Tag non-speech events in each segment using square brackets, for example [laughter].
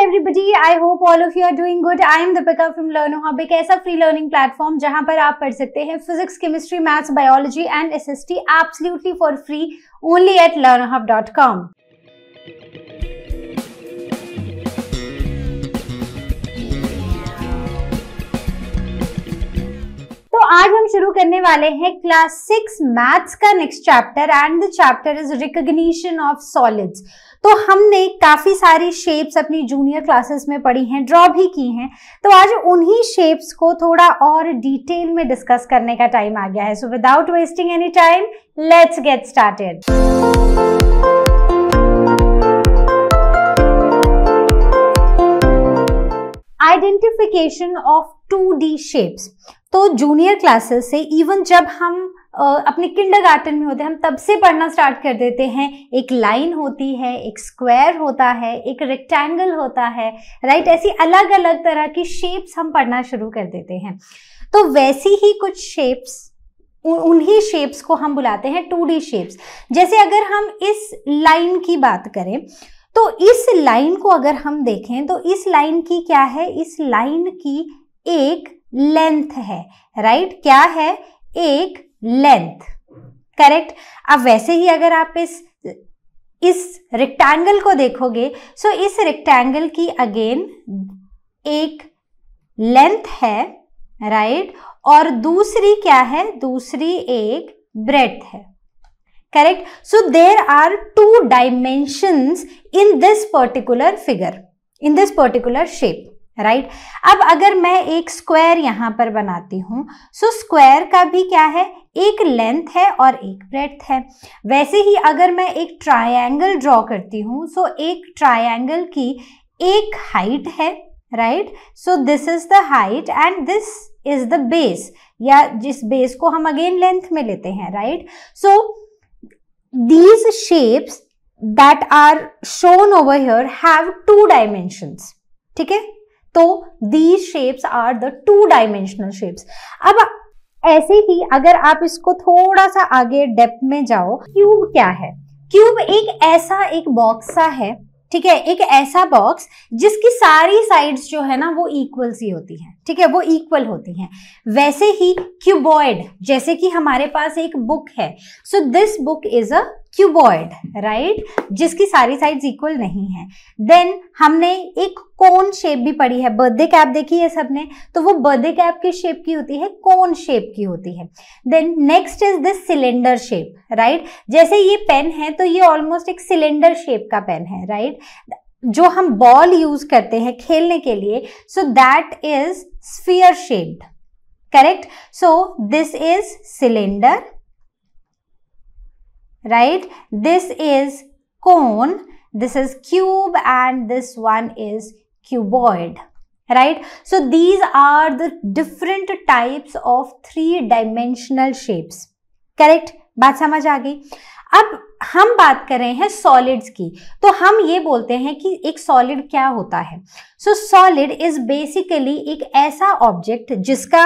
Everybody I hope all of you are doing good I am Deepika from Learn Hub एक ऐसा free learning platform जहां पर आप पढ़ सकते हैं physics chemistry maths biology and SST absolutely for free only at Learn Hub dot com तो आज हम शुरू करने वाले हैं क्लास सिक्स मैथ्स का next chapter and the chapter is recognition of solids तो हमने काफी सारी शेप्स अपनी जूनियर क्लासेस में पढ़ी हैं ड्रॉ भी की हैं तो आज उन्हीं शेप्स को थोड़ा और डिटेल में डिस्कस करने का टाइम आ गया है so without wasting any time let's get started identification of two D shapes तो जूनियर क्लासेस से इवन जब हम आ, अपने किंडरगार्टन में होते हैं हम तब से पढ़ना स्टार्ट कर देते हैं एक लाइन होती है एक स्क्वायर होता है एक रेक्टेंगल होता है राइट ऐसी अलग अलग तरह की शेप्स हम पढ़ना शुरू कर देते हैं तो वैसी ही कुछ शेप्स उन्हीं शेप्स को हम बुलाते हैं टू डी शेप्स जैसे अगर हम इस लाइन की बात करें तो इस लाइन को अगर हम देखें तो इस लाइन की क्या है इस लाइन की एक लेंथ है राइट क्या है एक लेंथ करेक्ट अब वैसे ही अगर आप इस इस रेक्टेंगल को देखोगे सो इस रेक्टेंगल की अगेन एक लेंथ है राइट और दूसरी क्या है दूसरी एक ब्रेथ है correct so there are two dimensions in this particular figure in this particular shape right right? अब अगर मैं एक स्क्वायर यहां पर बनाती हूँ सो स्क्वायर का भी क्या है एक लेंथ है और एक ब्रेथ है वैसे ही अगर मैं एक ट्रायंगल ड्रॉ करती हूँ सो एक ट्रायंगल की एक हाइट है right so this is the height and this is the base या जिस बेस को हम अगेन लेंथ में लेते हैं right right? So so, these shapes that are shown over here have two dimensions. ठीक है तो these shapes are the two dimensional shapes. अब ऐसे ही अगर आप इसको थोड़ा सा आगे डेप्थ में जाओ क्यूब क्या है क्यूब एक ऐसा एक बॉक्स सा है ठीक है एक ऐसा बॉक्स जिसकी सारी साइड्स जो है ना वो इक्वल सी होती है ठीक है वो इक्वल होती हैं वैसे ही क्यूबॉयड जैसे कि हमारे पास एक बुक है so this book is a cuboid right जिसकी सारी साइड्स इक्वल नहीं है देन हमने एक कोन शेप भी पड़ी है बर्थडे कैप देखी है सबने तो वो बर्थडे कैप किस शेप की होती है कोन शेप की होती है then next is this cylinder shape right जैसे ये पेन है तो ये ऑलमोस्ट एक सिलेंडर शेप का पेन है राइट right? जो हम बॉल यूज करते हैं खेलने के लिए so that is sphere shaped. Correct? So, this is cylinder. Right? This is cone. This is cube and this one is cuboid right? So these are the different types of three dimensional shapes, correct? बात समझ आ गई हम बात कर रहे हैं solids की तो हम ये बोलते हैं कि एक सॉलिड क्या होता है सो सॉलिड इज बेसिकली एक ऐसा ऑब्जेक्ट जिसका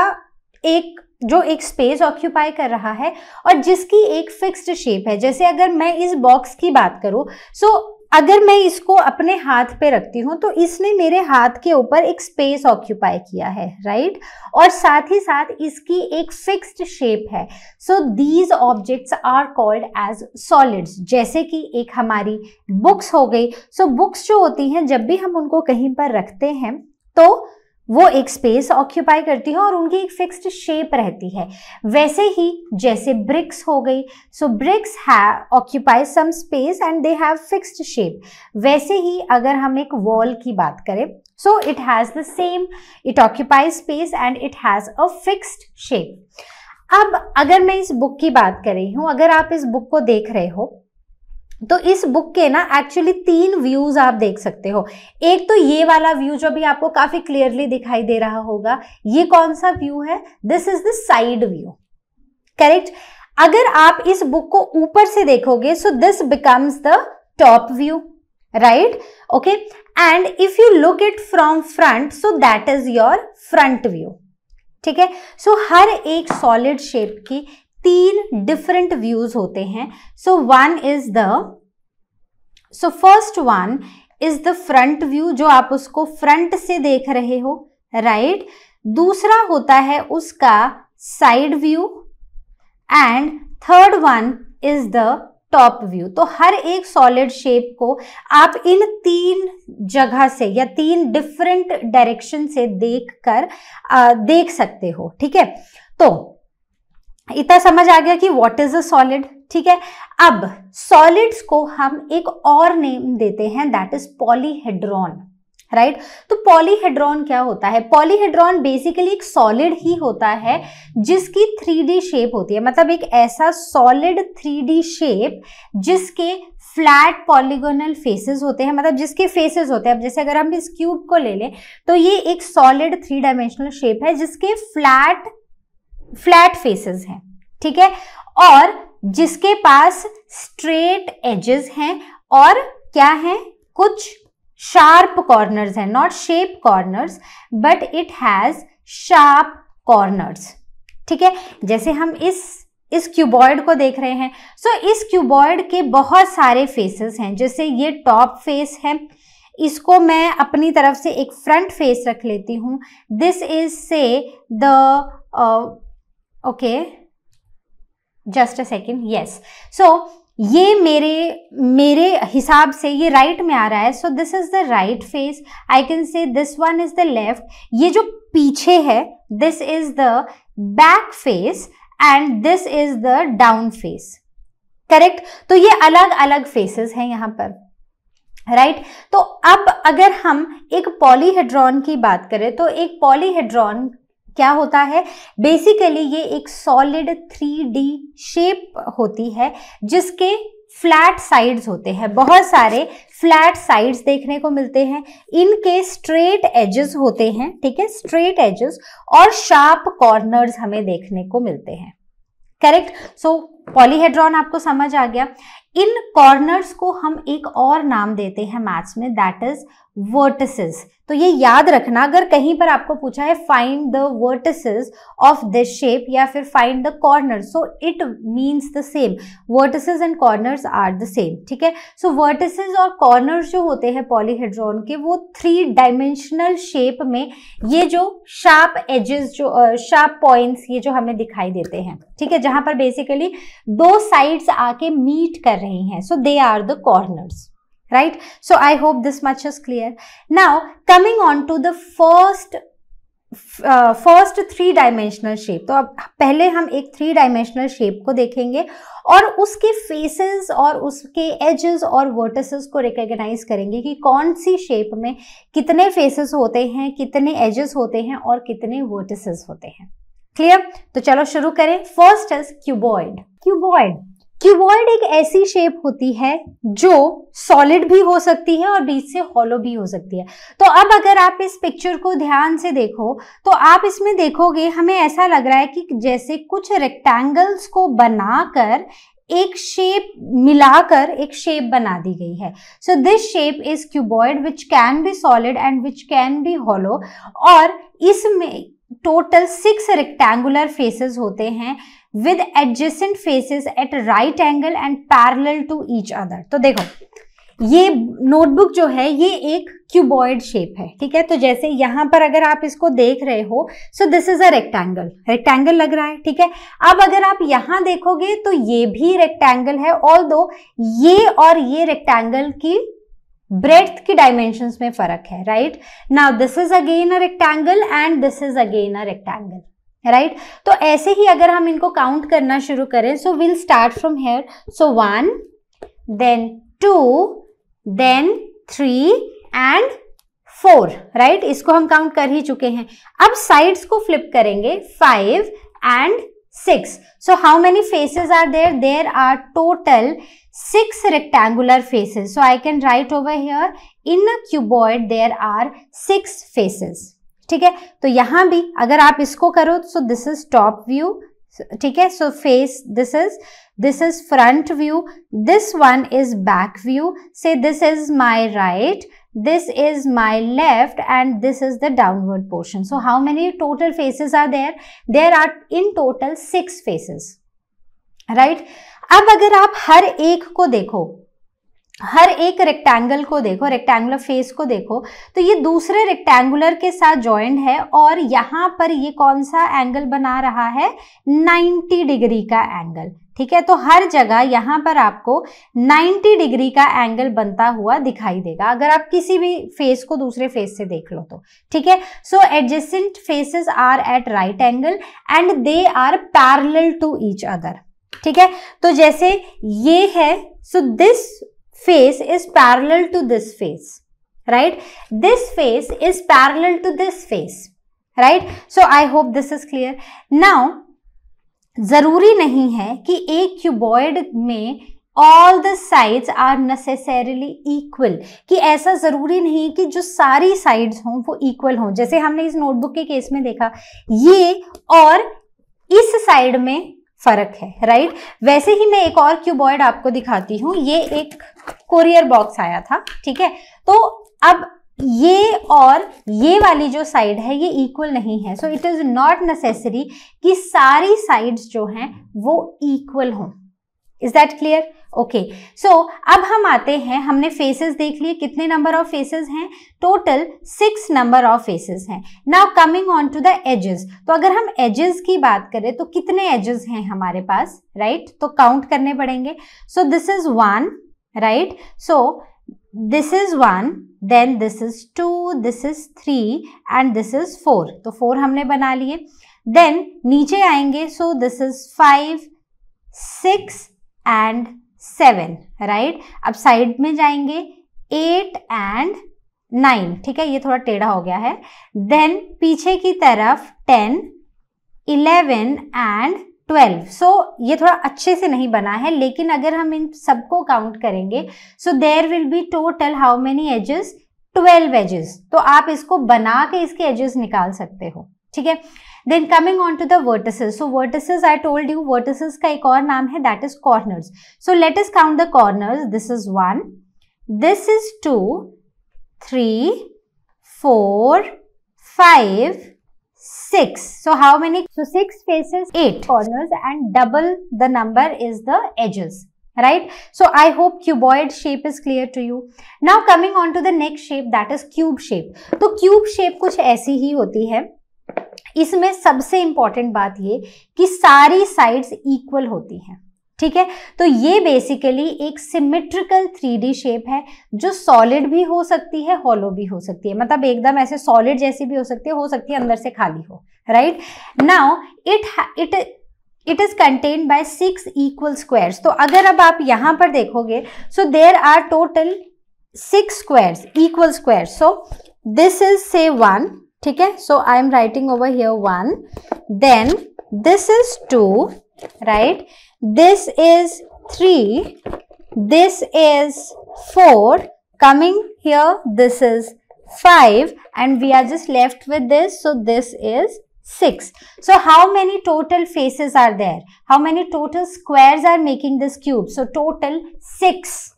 एक जो एक स्पेस ऑक्यूपाई कर रहा है और जिसकी एक फिक्स्ड शेप है जैसे अगर मैं इस बॉक्स की बात करूं सो so, अगर मैं इसको अपने हाथ पे रखती हूँ तो इसने मेरे हाथ के ऊपर एक स्पेस ऑक्यूपाई किया है राइट और साथ ही साथ इसकी एक फिक्स्ड शेप है so these objects are called as solids जैसे कि एक हमारी बुक्स हो गई सो so, बुक्स जो होती हैं जब भी हम उनको कहीं पर रखते हैं तो वो एक स्पेस ऑक्यूपाई करती हैं और उनकी एक फिक्स्ड शेप रहती है वैसे ही जैसे ब्रिक्स हो गई so bricks have occupy some space and they have fixed shape वैसे ही अगर हम एक वॉल की बात करें so it has the same it occupy space and it has a fixed shape अब अगर मैं इस बुक की बात कर रही हूँ अगर आप इस बुक को देख रहे हो तो इस बुक के ना एक्चुअली तीन व्यूज आप देख सकते हो एक तो ये वाला व्यू जो भी आपको काफी क्लियरली दिखाई दे रहा होगा ये कौन सा व्यू है this is the side view correct अगर आप इस बुक को ऊपर से देखोगे so this becomes the top view right okay and if you look it from front so that is your front view ठीक है सो हर एक सॉलिड शेप की तीन डिफरेंट व्यूज होते हैं so one is the so first one is the front view जो आप उसको फ्रंट से देख रहे हो राइट right? दूसरा होता है उसका side view and third one is the top view तो हर एक सॉलिड शेप को आप इन तीन जगह से या तीन डिफरेंट डायरेक्शन से देख कर देख सकते हो ठीक है तो इतना समझ आ गया कि वॉट इज अ सॉलिड ठीक है अब सॉलिड्स को हम एक और नेम देते हैं that is polyhedron right right? तो पॉलीहेड्रॉन क्या होता है पॉलीहेड्रॉन बेसिकली एक सॉलिड ही होता है जिसकी थ्री शेप होती है मतलब एक ऐसा सॉलिड थ्री शेप जिसके फ्लैट पॉलीगोनल फेसेस होते हैं मतलब जिसके फेसेस होते हैं अब जैसे अगर हम इस क्यूब को ले लें तो ये एक सॉलिड थ्री डायमेंशनल शेप है जिसके फ्लैट फ्लैट फेसेस हैं ठीक है और जिसके पास स्ट्रेट एजेस हैं और क्या है कुछ शार्प कॉर्नर्स हैं not shape corners but it has sharp corners ठीक है जैसे हम इस इस क्यूबॉइड को देख रहे हैं सो so, इस क्यूबॉइड के बहुत सारे फेसेस हैं जैसे ये टॉप फेस है इसको मैं अपनी तरफ से एक फ्रंट फेस रख लेती हूँ this is say the okay just a second yes so ये मेरे मेरे हिसाब से ये राइट right में आ रहा है so this is the right face I can say this one is the left ये जो पीछे है this is the back face and this is the down face correct तो ये अलग अलग फेसेस हैं यहां पर राइट right? तो अब अगर हम एक पॉलीहेड्रॉन की बात करें तो एक पॉलीहेड्रॉन क्या होता है बेसिकली ये एक सॉलिड थ्री डी शेप होती है जिसके फ्लैट साइड्स होते हैं बहुत सारे फ्लैट साइड्स देखने को मिलते हैं इनके स्ट्रेट एजेस होते हैं ठीक है स्ट्रेट एजेस और शार्प कॉर्नर्स हमें देखने को मिलते हैं करेक्ट सो पॉलीहेड्रॉन आपको समझ आ गया इन कॉर्नर्स को हम एक और नाम देते हैं मैथ्स में दैट इज वर्टिसेस तो ये याद रखना अगर कहीं पर आपको पूछा है find the vertices of this shape या फिर find the corner so it means the same vertices and corners are the same ठीक है सो वर्टिसेस और कॉर्नर्स जो होते हैं पॉलीहेड्रॉन के वो थ्री डायमेंशनल शेप में ये जो शार्प एजेस जो शार्प पॉइंट्स ये जो हमें दिखाई देते हैं ठीक है जहां पर बेसिकली दो साइड्स आके मीट कर रहे हैं so they are the corners right so I hope this much is clear now coming on to the first first three dimensional shape तो अब पहले हम एक थ्री डायमेंशनल शेप को देखेंगे और उसके फेसेस और उसके एजेस और वर्टिसेस को रिकॉग्नाइज करेंगे कि कौन सी शेप में कितने फेसेस होते हैं कितने एजेस होते हैं और कितने वर्टिसेस होते हैं क्लियर तो चलो शुरू करें first is cuboid cuboid cuboid एक ऐसी शेप होती है जो सॉलिड भी हो सकती है और बीच से हॉलो भी हो सकती है तो अब अगर आप इस पिक्चर को ध्यान से देखो तो आप इसमें देखोगे हमें ऐसा लग रहा है कि जैसे कुछ रेक्टेंगल्स को बनाकर एक शेप मिलाकर एक शेप बना दी गई है so this shape is cuboid which can be solid and which can be hollow और इसमें टोटल सिक्स रेक्टेंगुलर फेसेस होते हैं with adjacent faces at right angle and parallel to each other तो देखो ये नोटबुक जो है ये एक क्यूबॉइड शेप है ठीक है तो जैसे यहां पर अगर आप इसको देख रहे हो so this is a rectangle rectangle लग रहा है ठीक है अब अगर आप यहां देखोगे तो ये भी रेक्टेंगल है ऑल दो ये और ये रेक्टेंगल की ब्रेथ की डायमेंशन में फर्क है right now this is again a rectangle and this is again a rectangle right तो ऐसे ही अगर हम इनको काउंट करना शुरू करें so will start from here so one then two then three and four right इसको हम काउंट कर ही चुके हैं अब साइड्स को फ्लिप करेंगे five and six. So how many faces are there? There are total six rectangular faces. So I can write over here in a cuboid there are six faces. ठीक है तो यहाँ भी अगर आप इसको करो तो दिस इज टॉप व्यू ठीक है so face this is this is front view this one is back view say this is my right this is my left and this is the downward portion. So how many total faces are there? There are in total six faces. Right right? अब अगर आप हर एक को देखो हर एक rectangle को देखो rectangular face को देखो तो ये दूसरे रेक्टेंगुलर के साथ जॉइंट है और यहाँ पर ये कौन सा एंगल बना रहा है 90 डिग्री का एंगल ठीक है तो हर जगह यहाँ पर आपको 90 डिग्री का एंगल बनता हुआ दिखाई देगा अगर आप किसी भी फेस को दूसरे फेस से देख लो तो ठीक है so adjacent faces are at right angle and they are parallel to each other ठीक है तो जैसे ये है so this face is parallel to this face, right? This face is parallel to this face, right? So, I hope this is clear. Now, ज़रूरी नहीं है कि एक क्यूबॉइड में all the sides are necessarily equal कि ऐसा ज़रूरी नहीं कि जो सारी साइड्स हों वो इक्वल हों जैसे हमने इस नोटबुक के केस में देखा ये और इस साइड में फ़र्क है राइट वैसे ही मैं एक और क्यूबॉयड आपको दिखाती हूं ये एक कोरियर बॉक्स आया था ठीक है तो अब ये और ये वाली जो साइड है ये इक्वल नहीं है so it is not necessary कि सारी साइड्स जो हैं वो इक्वल हों is that clear okay so अब हम आते हैं हमने फेसेस देख लिए कितने नंबर ऑफ फेसेस हैं total six number of faces हैं now coming on to the edges तो अगर हम एजेस की बात करें तो कितने एजेस हैं हमारे पास राइट right? तो काउंट करने पड़ेंगे so this is one right? So, this is 1, then this is 2, this is 3 and this is 4. तो 4 हमने बना लिए देन नीचे आएंगे so this is 5, 6 and 7, right? अब साइड में जाएंगे 8 एंड 9, ठीक है ये थोड़ा टेढ़ा हो गया है देन पीछे की तरफ 10, 11 एंड ट्वेल्व सो so, ये थोड़ा अच्छे से नहीं बना है लेकिन अगर हम इन सबको काउंट करेंगे so there will be total how many edges twelve edges तो आप इसको बना के इसके एजेस निकाल सकते हो ठीक है then coming on to the vertices so vertices I told you vertices का एक और नाम है that is corners so let is count the corners this is one this is two three four five six. So how many? So six faces, eight corners and double the number is the edges right so i hope cuboid shape is clear to you now coming on to the next shape that is cube shape तो cube shape कुछ ऐसी ही होती है इसमें सबसे important बात ये कि सारी sides equal होती हैं ठीक है तो ये बेसिकली एक सिमेट्रिकल थ्री डी शेप है जो सॉलिड भी हो सकती है हॉलो भी हो सकती है मतलब एकदम ऐसे सॉलिड जैसी भी हो सकती है हो सकती है अंदर से खाली हो right now it it it is contain by six equal squares तो अगर अब आप यहां पर देखोगे so there are total six squares equal square so this is say one ठीक है so I am writing over here one then this is two right This is 3. This is 4. Coming here, this is 5 and we are just left with this. So, this is 6. So, how many total faces are there? How many total squares are making this cube? So, total 6.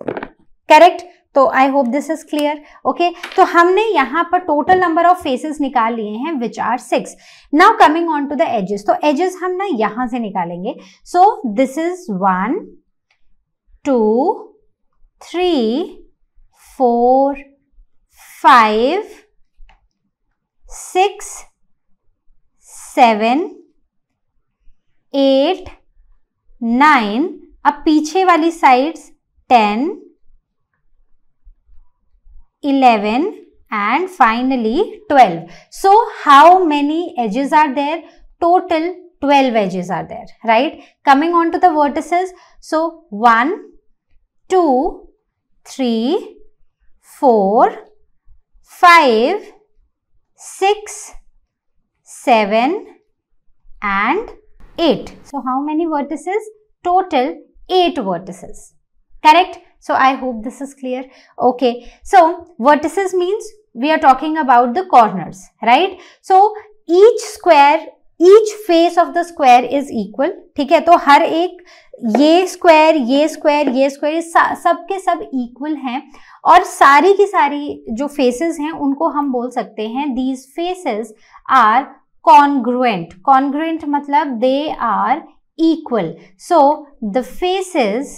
Correct? तो I hope this is clear okay तो हमने यहाँ पर total number of faces निकाल लिए हैं which are six now coming on to the edges तो edges हम ना यहां से निकालेंगे so this is one two three four five six seven eight nine अब पीछे वाली sides ten 11 and finally 12. So how many edges are there? Total 12 edges are there, right? Coming on to the vertices. So 1, 2, 3, 4, 5, 6, 7 and 8. So how many vertices? Total 8 vertices, correct? So I hope this is clear. Okay. So vertices means we are talking about the corners, right? So each square each face of the square is equal ठीक है तो हर एक ये square ये square ये square सब के सब इक्वल हैं और सारी की सारी जो फेसेस हैं उनको हम बोल सकते हैं these faces are congruent congruent मतलब they are equal so the faces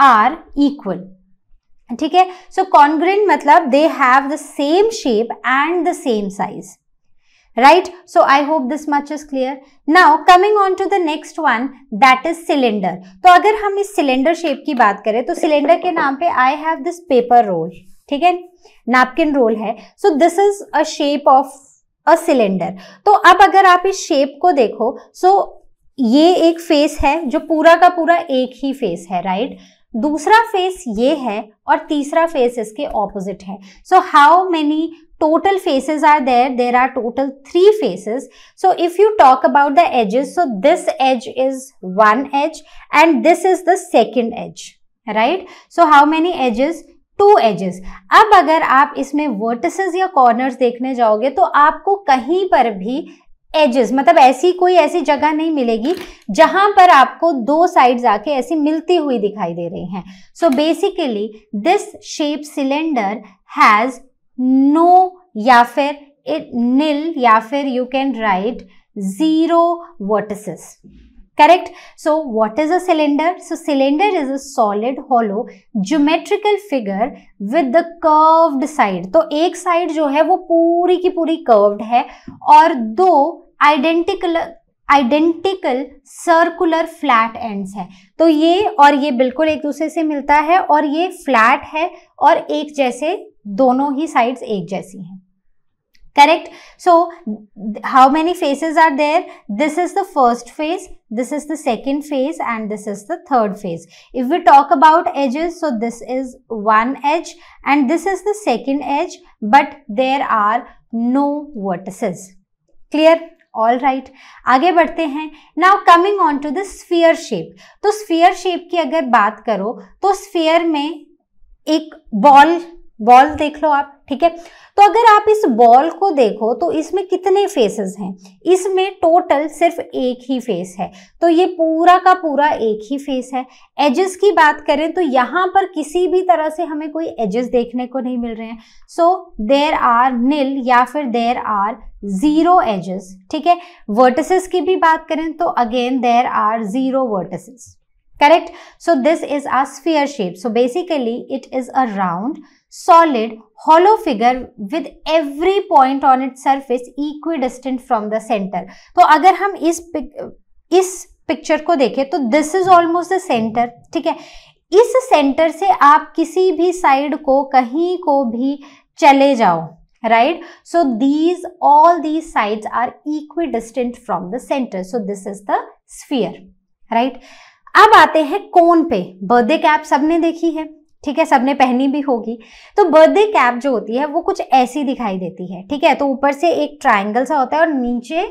are equal ठीक है सो कॉन्ग्रेंट मतलब they have the same shape and the same size right so I hope this much is clear now coming on to the next one that is cylinder तो अगर हम इस cylinder shape की बात करें तो cylinder के नाम पे I have this paper roll ठीक है नैपकिन रोल है so this is a shape of a cylinder तो अब अगर आप इस शेप को देखो सो so ये एक फेस है जो पूरा का पूरा एक ही फेस है राइट right? दूसरा फेस ये है और तीसरा फेस इसके ऑपोजिट है so how many total faces are there there are total three faces so if you talk about the edges so this edge is one edge and this is the second edge right so how many edges two edges अब अगर आप इसमें vertices या corners देखने जाओगे तो आपको कहीं पर भी एजेस मतलब ऐसी कोई ऐसी जगह नहीं मिलेगी जहां पर आपको दो साइड्स आके ऐसी मिलती हुई दिखाई दे रही हैं so basically this shape cylinder has no या फिर नील या फिर you can write zero vertices correct so what is a cylinder so cylinder is a solid hollow geometrical figure with the curved side तो एक side जो है वो पूरी की पूरी curved है और दो identical identical circular flat ends है तो ये और ये बिल्कुल एक दूसरे से मिलता है और ये फ्लैट है और एक जैसे दोनों ही साइड्स एक जैसी हैं correct so how many phases are there this is the first phase this is the second phase and this is the third phase if we talk about edges so this is one edge and this is the second edge but there are no vertices clear All आगे बढ़ते हैं coming on to the sphere shape. तो sphere shape की अगर बात करो तो sphere में एक ball बॉल देख लो आप ठीक है तो अगर आप इस बॉल को देखो तो इसमें कितने फेसेस हैं इसमें टोटल सिर्फ एक ही फेस है तो ये पूरा का पूरा एक ही फेस है एजेस की बात करें तो यहाँ पर किसी भी तरह से हमें कोई एजेस देखने को नहीं मिल रहे हैं सो देर आर नील या फिर देर आर जीरो एजेस ठीक है वर्टिसेस की भी बात करें तो again there are zero vertices correct so this is a sphere shape so basically it is a round solid solid figure with every point on it its equidistant from the centre तो अगर हम इस pick इस picture को देखें तो this is almost the centre ठीक है इस सेंटर से आप किसी भी साइड को कहीं को भी चले जाओ right so these all these side are equidistant from the centre so this is the sphere right अब आते हैं कोन पे बर्थडे कैप सबने देखी है ठीक है सबने पहनी भी होगी तो बर्थडे कैप जो होती है वो कुछ ऐसी दिखाई देती है ठीक है तो ऊपर से एक ट्राइंगल सा होता है और नीचे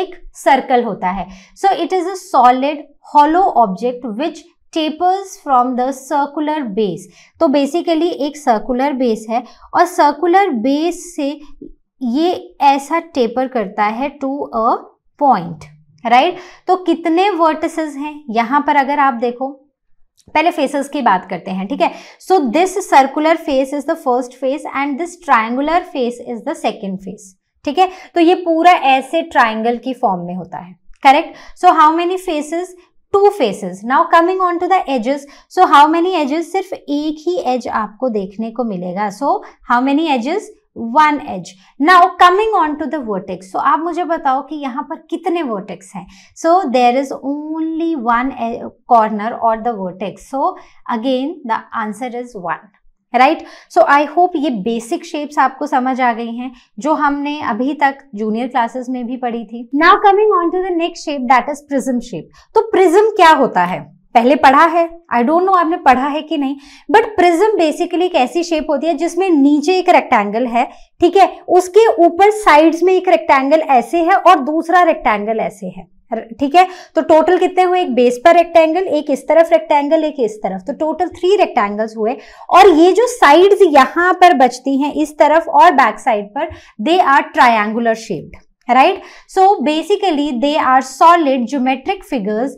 एक सर्कल होता है so it is a solid hollow object which tapers from the circular base तो बेसिकली एक सर्कुलर बेस है और सर्कुलर बेस से ये ऐसा टेपर करता है टू अ पॉइंट राइट तो कितने वर्टिसेस हैं यहाँ पर अगर आप देखो पहले फेसेस की बात करते हैं ठीक है so this circular face is the first face and this triangular face is the second face ठीक है तो ये पूरा ऐसे ट्राइंगल की फॉर्म में होता है correct so how many faces two faces now coming on to the edges so how many edges सिर्फ एक ही एज आपको देखने को मिलेगा so how many edges one edge now coming on to the vertex सो आप मुझे बताओ कि यहाँ पर कितने वर्टेक्स हैं so there is only one corner और the vertex so again the answer is one right so I hope ये बेसिक शेप्स आपको समझ आ गई हैं जो हमने अभी तक जूनियर क्लासेस में भी पढ़ी थी now coming on to the next shape that is prism shape तो प्रिज्म क्या होता है पहले पढ़ा है आई डोंट नो आपने पढ़ा है कि नहीं बट प्रिज्म बेसिकली एक ऐसी शेप होती है जिसमें नीचे एक रेक्टेंगल है ठीक है उसके ऊपर साइड्स में एक रेक्टेंगल ऐसे है और दूसरा रेक्टेंगल ऐसे है ठीक है तो टोटल कितने हुए एक बेस पर रेक्टेंगल एक इस तरफ रेक्टेंगल एक इस तरफ तो टोटल थ्री रेक्टेंगल्स हुए और ये जो साइड्स यहां पर बचती हैं इस तरफ और बैक साइड पर they are triangular shaped right so basically they are solid geometric figures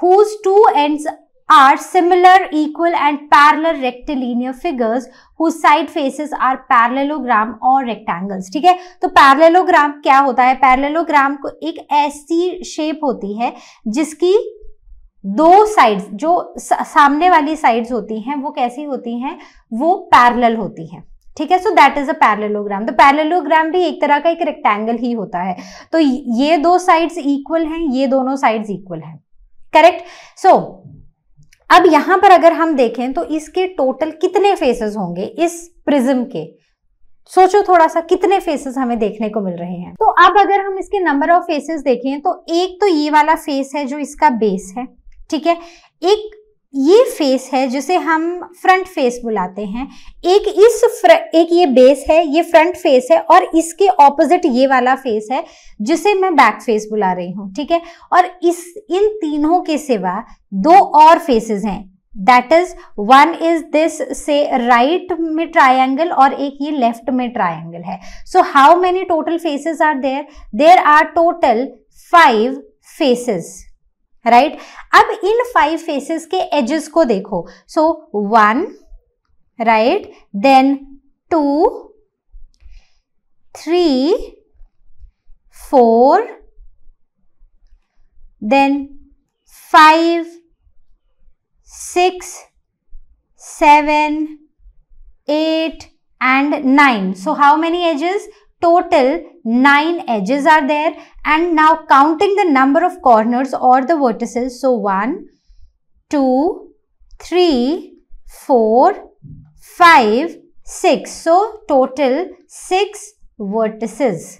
whose two ends are similar, equal and parallel rectilinear figures whose side faces are parallelogram or rectangles. ठीक है तो parallelogram क्या होता है parallelogram को एक ऐसी shape होती है जिसकी दो साइड्स जो सामने वाली साइड्स होती हैं वो कैसी होती हैं वो पैरेलल होती हैं ठीक है so that is a parallelogram तो पैरेललोग्राम भी एक तरह का एक रेक्टेंगल ही होता है तो ये दो साइड्स इक्वल हैं ये दोनों साइड्स इक्वल हैं करेक्ट सो so, अब यहां पर अगर हम देखें तो इसके टोटल कितने फेसेस होंगे इस प्रिज्म के सोचो थोड़ा सा कितने फेसेस हमें देखने को मिल रहे हैं तो अब अगर हम इसके नंबर ऑफ फेसेस देखें तो एक तो ये वाला फेस है जो इसका बेस है ठीक है एक ये फेस है जिसे हम फ्रंट फेस बुलाते हैं एक इस एक ये बेस है ये फ्रंट फेस है और इसके ऑपोजिट ये वाला फेस है जिसे मैं बैक फेस बुला रही हूँ ठीक है और इस इन तीनों के सिवा दो और फेसेस हैं that is one is this say right में ट्राइंगल और एक ये लेफ्ट में ट्राइंगल है so how many total faces are there there are total five faces right right? अब इन फाइव फेसेस के एजेस को देखो so one right then two three four then five six seven eight and nine so how many edges total 9 edges are there and now counting the number of corners or the vertices. So 1, 2, 3, 4, 5, 6. So total 6 vertices.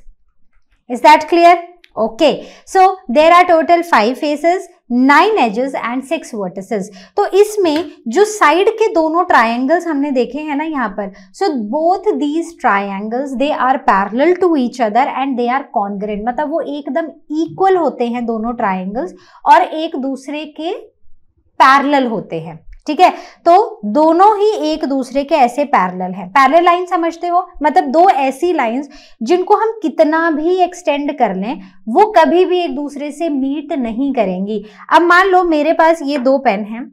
Is that clear? Okay so there are total five faces nine edges and six vertices तो इसमें जो side के दोनों triangles हमने देखे हैं ना यहाँ पर so both these triangles they are parallel to each other and they are congruent मतलब वो एकदम इक्वल होते हैं दोनों ट्राइंगल्स और एक दूसरे के पैरल होते हैं ठीक है तो दोनों ही एक दूसरे के ऐसे पैरेलल हैं पैरेलल लाइन समझते हो मतलब दो ऐसी लाइंस जिनको हम कितना भी एक्सटेंड कर लें वो कभी भी एक दूसरे से मीट नहीं करेंगी अब मान लो मेरे पास ये दो पेन हैं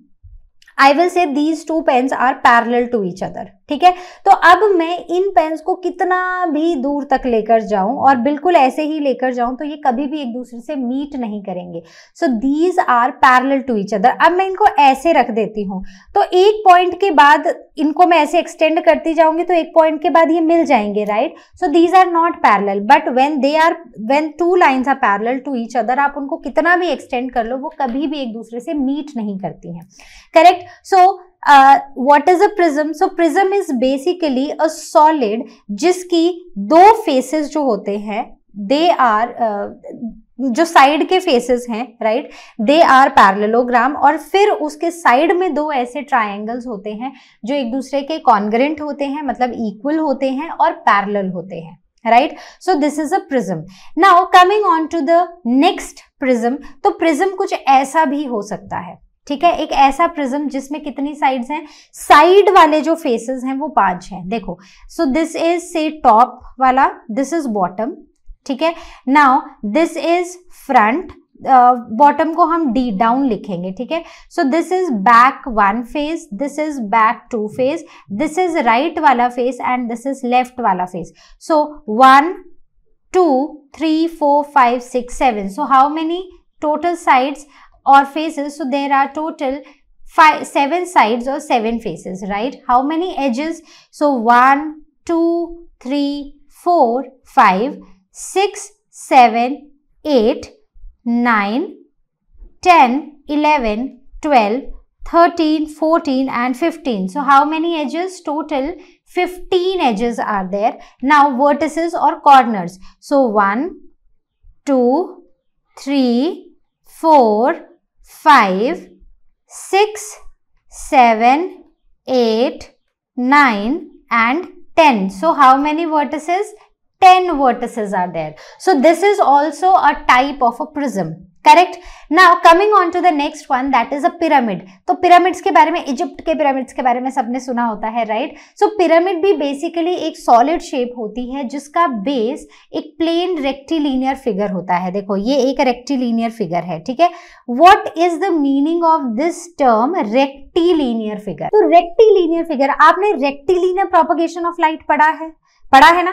I will say these two pens are parallel to each other ठीक है तो अब मैं इन पेन्स को कितना भी दूर तक लेकर जाऊं और बिल्कुल ऐसे ही लेकर जाऊं तो ये कभी भी एक दूसरे से मीट नहीं करेंगे so these are parallel to each other अब मैं इनको ऐसे रख देती हूं तो एक पॉइंट के बाद इनको मैं ऐसे एक्सटेंड करती जाऊंगी तो एक पॉइंट के बाद ये मिल जाएंगे right so these are not parallel but when they are when two lines are parallel to each other आप उनको कितना भी एक्सटेंड कर लो वो कभी भी एक दूसरे से मीट नहीं करती हैं correct so so, what is a prism so prism is basically a solid जिसकी दो फेसेस जो होते हैं दे आर uh, जो साइड के फेसेस हैं राइट दे आर पैरलोग्राम और फिर उसके साइड में दो ऐसे ट्रायंगल्स होते हैं जो एक दूसरे के कॉन्ग्रेंट होते हैं मतलब इक्वल होते हैं और पैरल होते हैं right so this is a prism now coming on to the next prism तो प्रिज्म कुछ ऐसा भी हो सकता है ठीक है एक ऐसा प्रिज्म जिसमें कितनी साइड्स हैं साइड वाले जो फेसेस हैं वो पांच हैं देखो so this is say top वाला दिस इज बॉटम ठीक है now this is front bottom को हम डी डाउन लिखेंगे ठीक है so this is back one face this is back two face this is right वाला face and this is left वाला face so one two three four five six seven so how many total sides or faces. So there are total five, seven sides or seven faces, right? How many edges? So one, two, three, four, five, six, seven, eight, nine, ten, eleven, twelve, thirteen, fourteen, and 15. So how many edges? Total 15 edges are there. Now vertices or corners. So one, two, three, four. 5, 6, 7, 8, 9 and 10. So how many vertices? 10 vertices are there. So this is also a type of a prism. Correct now coming on to the next one that is a pyramid तो pyramids के बारे में Egypt के pyramids के बारे में सबने सुना होता है राइट सो पिरामिड भी बेसिकली एक सॉलिड शेप होती है जिसका बेस एक प्लेन रेक्टिलीनियर फिगर होता है देखो ये एक रेक्टिलीनियर फिगर है ठीक है what is the meaning of this term rectilinear figure तो रेक्टिलीनियर फिगर आपने रेक्टिलीनियर प्रोपोगेशन ऑफ लाइट पढ़ा है पढ़ा है ना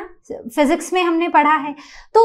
फिजिक्स में हमने पढ़ा है तो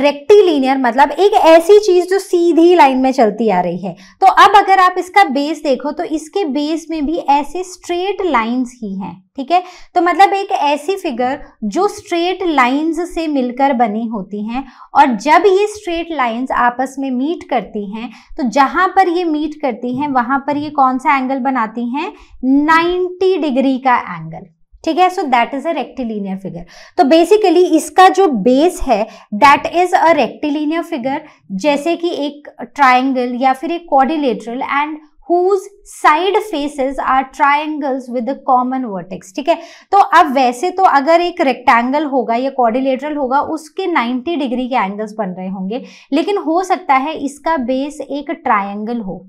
रेक्टिलीनियर मतलब एक ऐसी चीज जो सीधी लाइन में चलती आ रही है तो अब अगर आप इसका बेस देखो तो इसके बेस में भी ऐसे स्ट्रेट लाइंस ही हैं ठीक है तो मतलब एक ऐसी फिगर जो स्ट्रेट लाइंस से मिलकर बनी होती हैं और जब ये स्ट्रेट लाइंस आपस में मीट करती हैं तो जहां पर ये मीट करती हैं वहां पर ये कौन सा एंगल बनाती हैं नाइन्टी डिग्री का एंगल ठीक है so that is a rectilinear figure तो बेसिकली इसका जो बेस है that is a rectilinear figure जैसे कि एक ट्राइंगल या फिर एक quadrilateral and whose side faces are triangles with a common vertex ठीक है तो अब वैसे तो अगर एक रेक्टेंगल होगा या कॉर्डिलेटरल होगा उसके 90 डिग्री के एंगल्स बन रहे होंगे लेकिन हो सकता है इसका बेस एक ट्राइंगल हो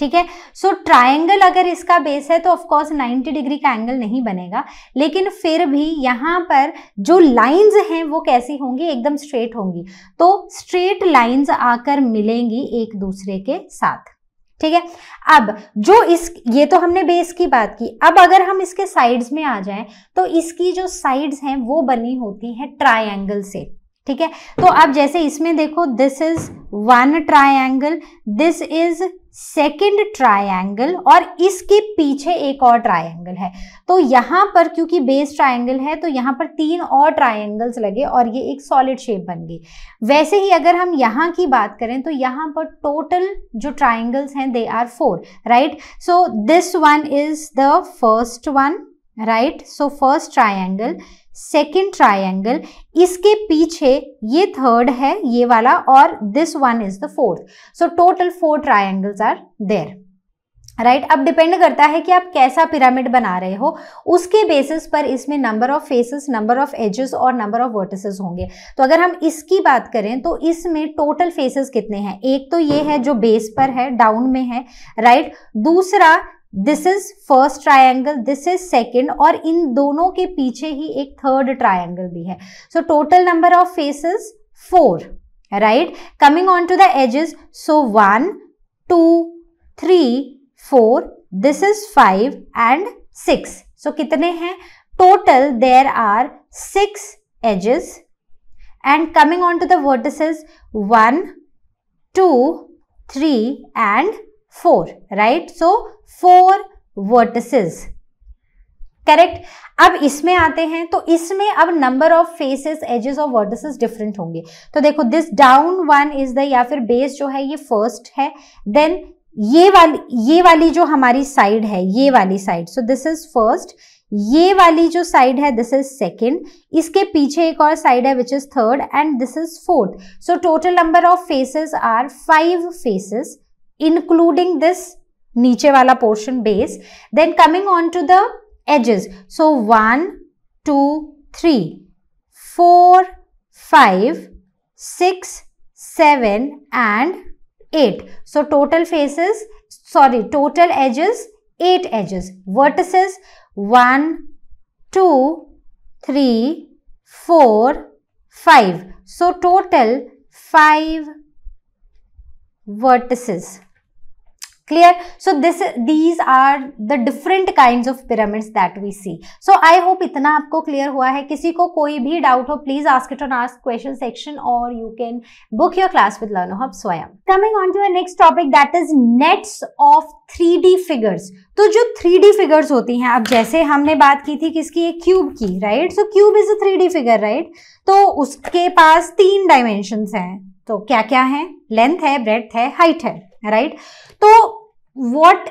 ठीक है सो ट्राइंगल अगर इसका बेस है तो ऑफकोर्स 90 डिग्री का एंगल नहीं बनेगा लेकिन फिर भी यहाँ पर जो लाइंस हैं वो कैसी होंगी एकदम स्ट्रेट होंगी तो स्ट्रेट लाइंस आकर मिलेंगी एक दूसरे के साथ ठीक है अब जो इस ये तो हमने बेस की बात की अब अगर हम इसके साइड्स में आ जाएं तो इसकी जो साइड्स हैं वो बनी होती हैं ट्राइंगल से ठीक है तो अब जैसे इसमें देखो this is one triangle this is second triangle और इसके पीछे एक और ट्राइंगल है तो यहां पर क्योंकि बेस ट्राइंगल है तो यहां पर तीन और ट्राइंगल्स लगे और ये एक सॉलिड शेप बन गई वैसे ही अगर हम यहाँ की बात करें तो यहाँ पर टोटल जो ट्राइंगल्स हैं they are four right so this one is the first one right so first triangle second triangle इसके पीछे ये थर्ड है ये वाला और this one is the fourth so total four triangles are there right अब depend करता है कि आप कैसा पिरामिड बना रहे हो उसके बेसिस पर इसमें number of faces number of edges और नंबर ऑफ वर्टिसेस होंगे तो अगर हम इसकी बात करें तो इसमें टोटल फेसेस कितने हैं एक तो ये है जो बेस पर है डाउन में है राइट right? दूसरा this is first triangle this is second और इन दोनों के पीछे ही एक थर्ड ट्राइंगल भी है so total number of faces four right coming on to the edges so one two three four this is five and six सो कितने हैं total there are six edges and coming on to the vertices one two three and four right so four vertices correct अब इसमें आते हैं तो इसमें अब number of faces edges of vertices different होंगे तो देखो this down one is the या फिर बेस जो है ये फर्स्ट है देन ये वाली ये वाली जो हमारी साइड है ये वाली side so this is first ये वाली जो साइड है दिस इज सेकेंड इसके पीछे एक और साइड है which is third and this is fourth so total number of faces are five faces including this नीचे वाला portion base coming on to the edges so one two three eight. So total faces, sorry, total edges, eight edges. Vertices, one, two, three, four, five. So total five vertices. clear so this these are the different kinds of pyramids that we see so i hope itna aapko clear hua hai kisi ko koi bhi doubt ho please ask it on ask question section or you can book your class with learn hub swayam coming on to our next topic that is nets of 3d figures तो जो 3D figures होती हैं अब जैसे हमने बात की थी किसकी एक क्यूब की right so cube is a 3D figure right तो उसके पास तीन डायमेंशंस हैं तो क्या क्या हैं लेंथ है ब्रेथ है हाइट है राइट right? तो what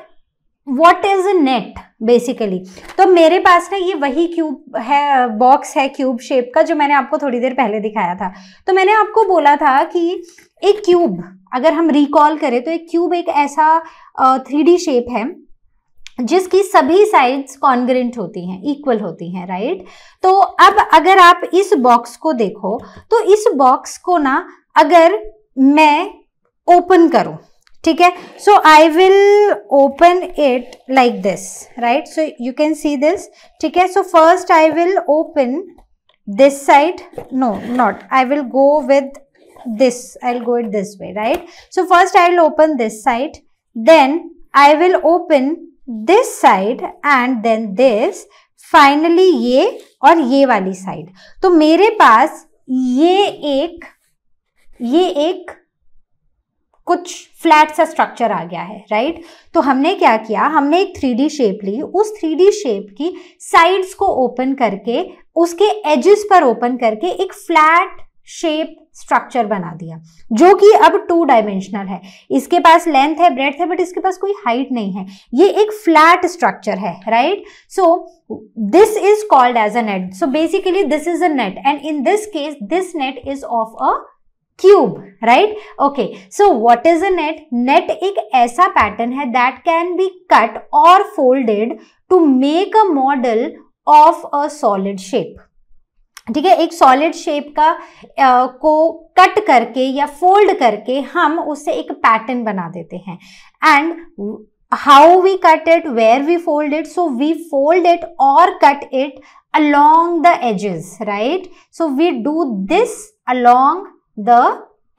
what is a net basically तो मेरे पास ना ये वही क्यूब है बॉक्स है क्यूब शेप का जो मैंने आपको थोड़ी देर पहले दिखाया था तो मैंने आपको बोला था कि एक क्यूब अगर हम रिकॉल करें तो एक क्यूब एक ऐसा थ्री डी शेप है जिसकी सभी साइड्स कॉन्ग्रेंट होती हैं इक्वल होती हैं राइट तो अब अगर आप इस बॉक्स को देखो तो इस बॉक्स को ना अगर मैं ओपन करूं ठीक है so I will open it like this right so you can see this ठीक है so first I will open this side no not I will go with this I will go it this way right so first I will open this side then I will open this side and then this finally ये और ये वाली side तो मेरे पास ये एक ये एक कुछ फ्लैट सा स्ट्रक्चर आ गया है राइट तो हमने क्या किया हमने एक थ्री शेप ली उस थ्री शेप की साइड्स को ओपन करके उसके एजेस पर ओपन करके एक फ्लैट शेप स्ट्रक्चर बना दिया जो कि अब टू डायमेंशनल है इसके पास लेंथ है ब्रेथ है बट इसके पास कोई हाइट नहीं है ये एक फ्लैट स्ट्रक्चर है right so this is called as a net so basically this is a net and in this case this net is of a cube right okay so what is a net net एक ऐसा pattern है that can be cut और folded to make a model of a solid shape ठीक है एक solid shape का आ, को cut करके या फोल्ड करके हम उसे एक पैटर्न बना देते हैं and how we cut it where we fold it so we fold it और cut it along the edges right so we do this along the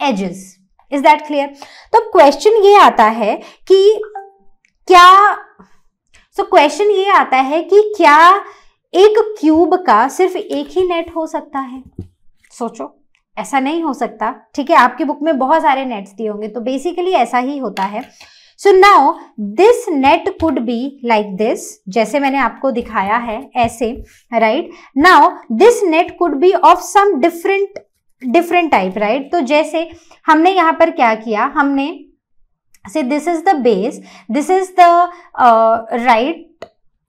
edges is that clear तो question ये आता है कि क्या सो so क्वेश्चन ये आता है कि क्या एक क्यूब का सिर्फ एक ही नेट हो सकता है सोचो ऐसा नहीं हो सकता ठीक है आपकी बुक में बहुत सारे नेट्स दिए होंगे तो बेसिकली ऐसा ही होता है so now this net could be like this जैसे मैंने आपको दिखाया है ऐसे right now this net could be of some different different type right तो जैसे हमने यहाँ पर क्या किया हमने say this is the base this is the right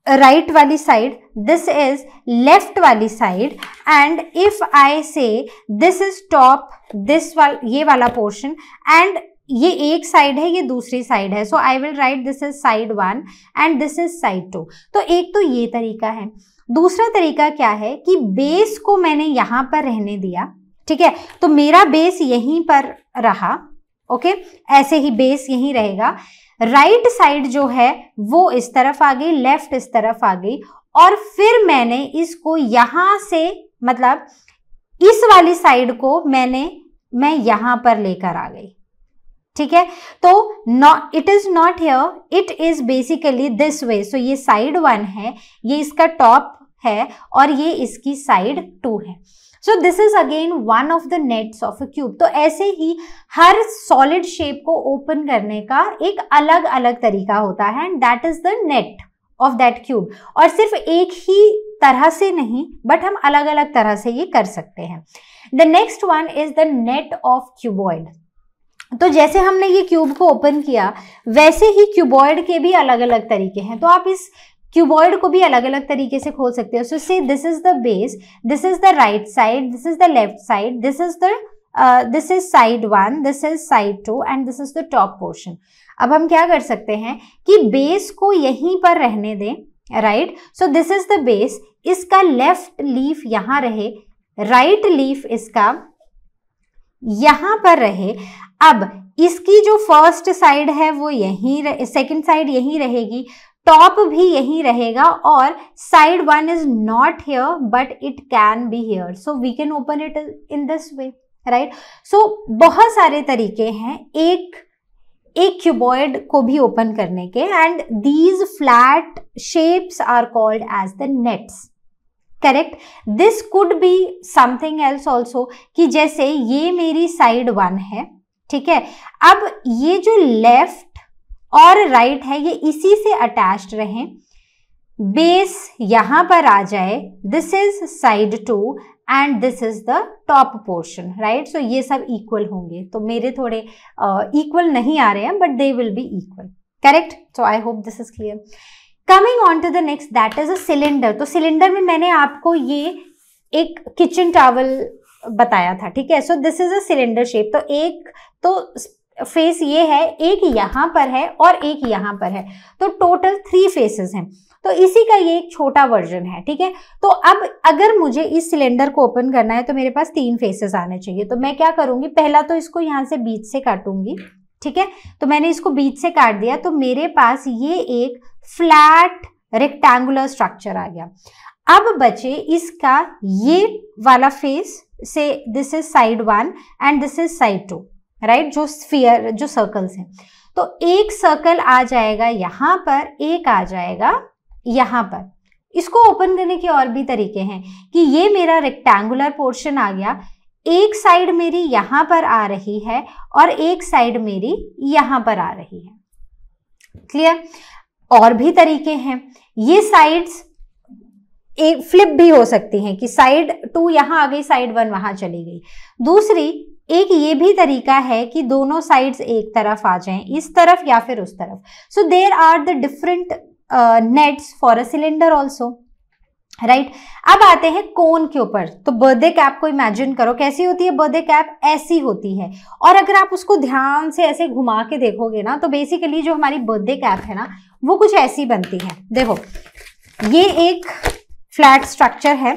right वाली साइड दिस इज लेफ्ट वाली side and if I say this is top this ये वाला पोर्शन एंड ये एक साइड है ये दूसरी साइड है so I will write this is side one and this is side two तो एक तो ये तरीका है दूसरा तरीका क्या है कि बेस को मैंने यहां पर रहने दिया ठीक है तो मेरा बेस यहीं पर रहा ओके ऐसे ही बेस यहीं रहेगा राइट साइड जो है वो इस तरफ आ गई लेफ्ट इस तरफ आ गई और फिर मैंने इसको यहां से मतलब इस वाली साइड को मैंने मैं यहां पर लेकर आ गई ठीक है तो not it is not here it is basically this way so ये साइड वन है ये इसका टॉप है और ये इसकी साइड टू है so this is again one of the nets of a cube तो ऐसे ही हर सॉलिड शेप को ओपन करने का एक अलग अलग तरीका होता है and that is the net of that cube और सिर्फ एक ही तरह से नहीं बट हम अलग अलग तरह से ये कर सकते हैं the next one is the net of cuboid तो जैसे हमने ये क्यूब को ओपन किया वैसे ही क्यूबॉइड के भी अलग अलग तरीके हैं तो आप इस क्यूबॉइड को भी अलग अलग तरीके से खोल सकते हो so see this is the base this is the right side this is the left side this is the this is side one this is side two and this is the top portion अब हम क्या कर सकते हैं कि base को यहीं पर रहने दें right so this is the base इसका लेफ्ट लीफ यहां रहे राइट right लीफ इसका यहां पर रहे अब इसकी जो फर्स्ट साइड है वो यहीं सेकंड साइड यहीं रहेगी टॉप भी यही रहेगा और side one is not here but it can be here so we can open it in this way right सो बहुत सारे तरीके हैं एक एक क्यूबॉइड को भी ओपन करने के and these flat shapes are called as the nets correct this could be something else also कि जैसे ये मेरी साइड वन है ठीक है अब ये जो लेफ्ट और राइट है ये इसी से अटैच्ड रहे बेस यहां पर आ जाए this is side two and this is the top portion right so ये सब इक्वल होंगे तो मेरे थोड़े इक्वल uh, नहीं आ रहे हैं but they will be equal correct so I hope this is clear coming on to the next that is a cylinder तो सिलेंडर में मैंने आपको ये एक किचन टावल बताया था ठीक है so this is a cylinder shape तो एक तो फेस ये है एक यहाँ पर है और एक यहाँ पर है तो टोटल थ्री फेसेस हैं तो इसी का ये एक छोटा वर्जन है ठीक है तो अब अगर मुझे इस सिलेंडर को ओपन करना है तो मेरे पास तीन फेसेस आने चाहिए तो मैं क्या करूँगी पहला तो इसको यहाँ से बीच से काटूंगी ठीक है तो मैंने इसको बीच से काट दिया तो मेरे पास ये एक फ्लैट रेक्टेंगुलर स्ट्रक्चर आ गया अब बचे इसका ये वाला face say this is side one and this is side two right जो स्फीयर जो सर्कल्स हैं तो एक सर्कल आ जाएगा यहां पर एक आ जाएगा यहां पर इसको ओपन करने के और भी तरीके हैं कि ये मेरा रेक्टेंगुलर पोर्शन आ गया एक साइड मेरी यहां पर आ रही है और एक साइड मेरी यहां पर आ रही है क्लियर और भी तरीके हैं ये साइड्स एक फ्लिप भी हो सकती हैं कि साइड टू यहां आ गई साइड वन वहां चली गई दूसरी एक ये भी तरीका है कि दोनों साइड्स एक तरफ आ जाएं इस तरफ या फिर उस तरफ so there are the different nets for a cylinder also right right? अब आते हैं कोन के ऊपर तो बर्थडे कैप को इमेजिन करो कैसी होती है बर्थडे कैप ऐसी होती है और अगर आप उसको ध्यान से ऐसे घुमा के देखोगे ना तो बेसिकली जो हमारी बर्थडे कैप है ना वो कुछ ऐसी बनती है देखो ये एक फ्लैट स्ट्रक्चर है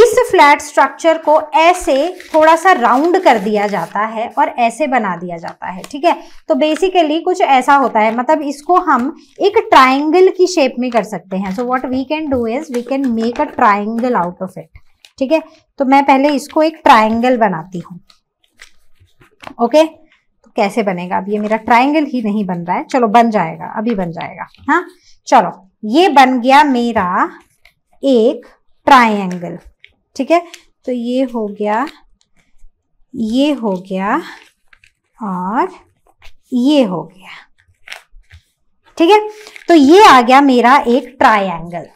इस फ्लैट स्ट्रक्चर को ऐसे थोड़ा सा राउंड कर दिया जाता है और ऐसे बना दिया जाता है ठीक है तो बेसिकली कुछ ऐसा होता है मतलब इसको हम एक ट्राइंगल की शेप में कर सकते हैं so what we can do is we can make a triangle out of it ठीक है तो मैं पहले इसको एक ट्राइंगल बनाती हूँ ओके तो कैसे बनेगा अब ये मेरा ट्राइंगल ही नहीं बन रहा है चलो बन जाएगा अभी बन जाएगा हाँ चलो ये बन गया मेरा एक ट्राइंगल ठीक है तो ये हो गया ये हो गया और ये हो गया ठीक है तो ये आ गया मेरा एक ट्रायंगल